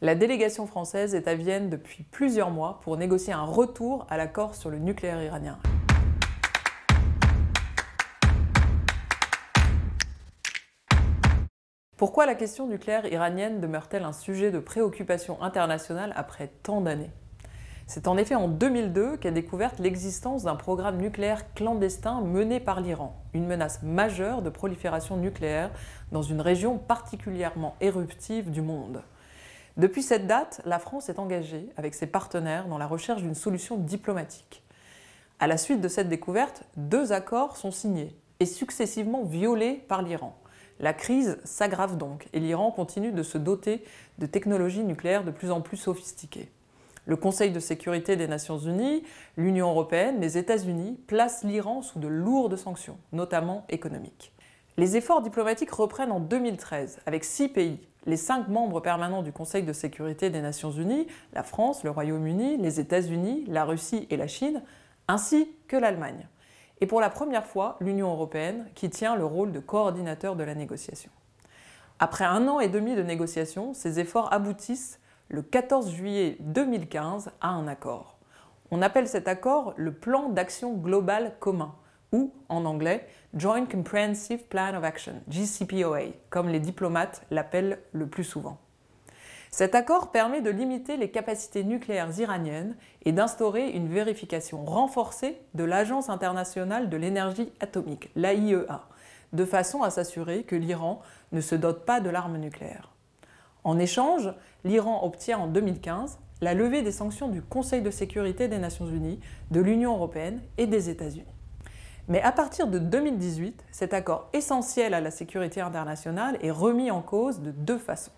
La délégation française est à Vienne depuis plusieurs mois pour négocier un retour à l'accord sur le nucléaire iranien. Pourquoi la question nucléaire iranienne demeure-t-elle un sujet de préoccupation internationale après tant d'années C'est en effet en 2002 qu'est découverte l'existence d'un programme nucléaire clandestin mené par l'Iran, une menace majeure de prolifération nucléaire dans une région particulièrement éruptive du monde. Depuis cette date, la France est engagée avec ses partenaires dans la recherche d'une solution diplomatique. À la suite de cette découverte, deux accords sont signés et successivement violés par l'Iran. La crise s'aggrave donc et l'Iran continue de se doter de technologies nucléaires de plus en plus sophistiquées. Le Conseil de sécurité des Nations Unies, l'Union européenne, les États-Unis placent l'Iran sous de lourdes sanctions, notamment économiques. Les efforts diplomatiques reprennent en 2013 avec six pays, les cinq membres permanents du Conseil de sécurité des Nations Unies, la France, le Royaume-Uni, les États-Unis, la Russie et la Chine, ainsi que l'Allemagne. Et pour la première fois, l'Union européenne qui tient le rôle de coordinateur de la négociation. Après un an et demi de négociations, ces efforts aboutissent le 14 juillet 2015 à un accord. On appelle cet accord le plan d'action global commun ou en anglais Joint Comprehensive Plan of Action, GCPOA, comme les diplomates l'appellent le plus souvent. Cet accord permet de limiter les capacités nucléaires iraniennes et d'instaurer une vérification renforcée de l'Agence internationale de l'énergie atomique, l'AIEA, de façon à s'assurer que l'Iran ne se dote pas de l'arme nucléaire. En échange, l'Iran obtient en 2015 la levée des sanctions du Conseil de sécurité des Nations Unies, de l'Union européenne et des États-Unis. Mais à partir de 2018, cet accord essentiel à la sécurité internationale est remis en cause de deux façons.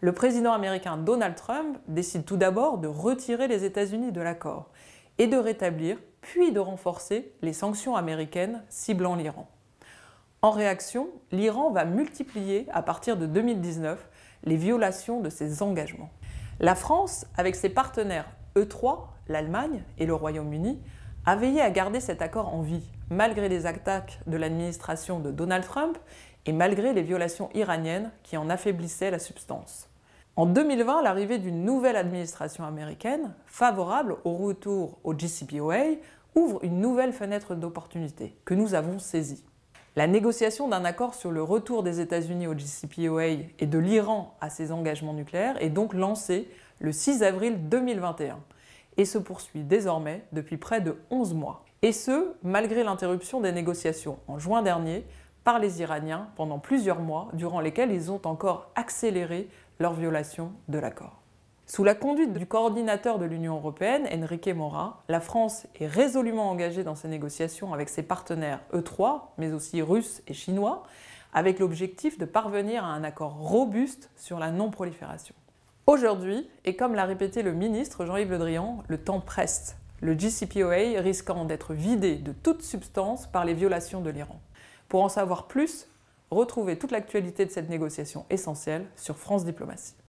Le président américain Donald Trump décide tout d'abord de retirer les États-Unis de l'accord et de rétablir, puis de renforcer les sanctions américaines ciblant l'Iran. En réaction, l'Iran va multiplier, à partir de 2019, les violations de ses engagements. La France, avec ses partenaires E3, l'Allemagne et le Royaume-Uni, a veillé à garder cet accord en vie, malgré les attaques de l'administration de Donald Trump et malgré les violations iraniennes qui en affaiblissaient la substance. En 2020, l'arrivée d'une nouvelle administration américaine, favorable au retour au JCPOA, ouvre une nouvelle fenêtre d'opportunité que nous avons saisie. La négociation d'un accord sur le retour des États-Unis au JCPOA et de l'Iran à ses engagements nucléaires est donc lancée le 6 avril 2021 et se poursuit désormais depuis près de 11 mois. Et ce, malgré l'interruption des négociations en juin dernier par les Iraniens pendant plusieurs mois durant lesquels ils ont encore accéléré leur violation de l'accord. Sous la conduite du coordinateur de l'Union européenne, Enrique Mora, la France est résolument engagée dans ces négociations avec ses partenaires E3, mais aussi russes et chinois, avec l'objectif de parvenir à un accord robuste sur la non-prolifération. Aujourd'hui, et comme l'a répété le ministre Jean-Yves Le Drian, le temps presse, le JCPOA risquant d'être vidé de toute substance par les violations de l'Iran. Pour en savoir plus, retrouvez toute l'actualité de cette négociation essentielle sur France Diplomatie.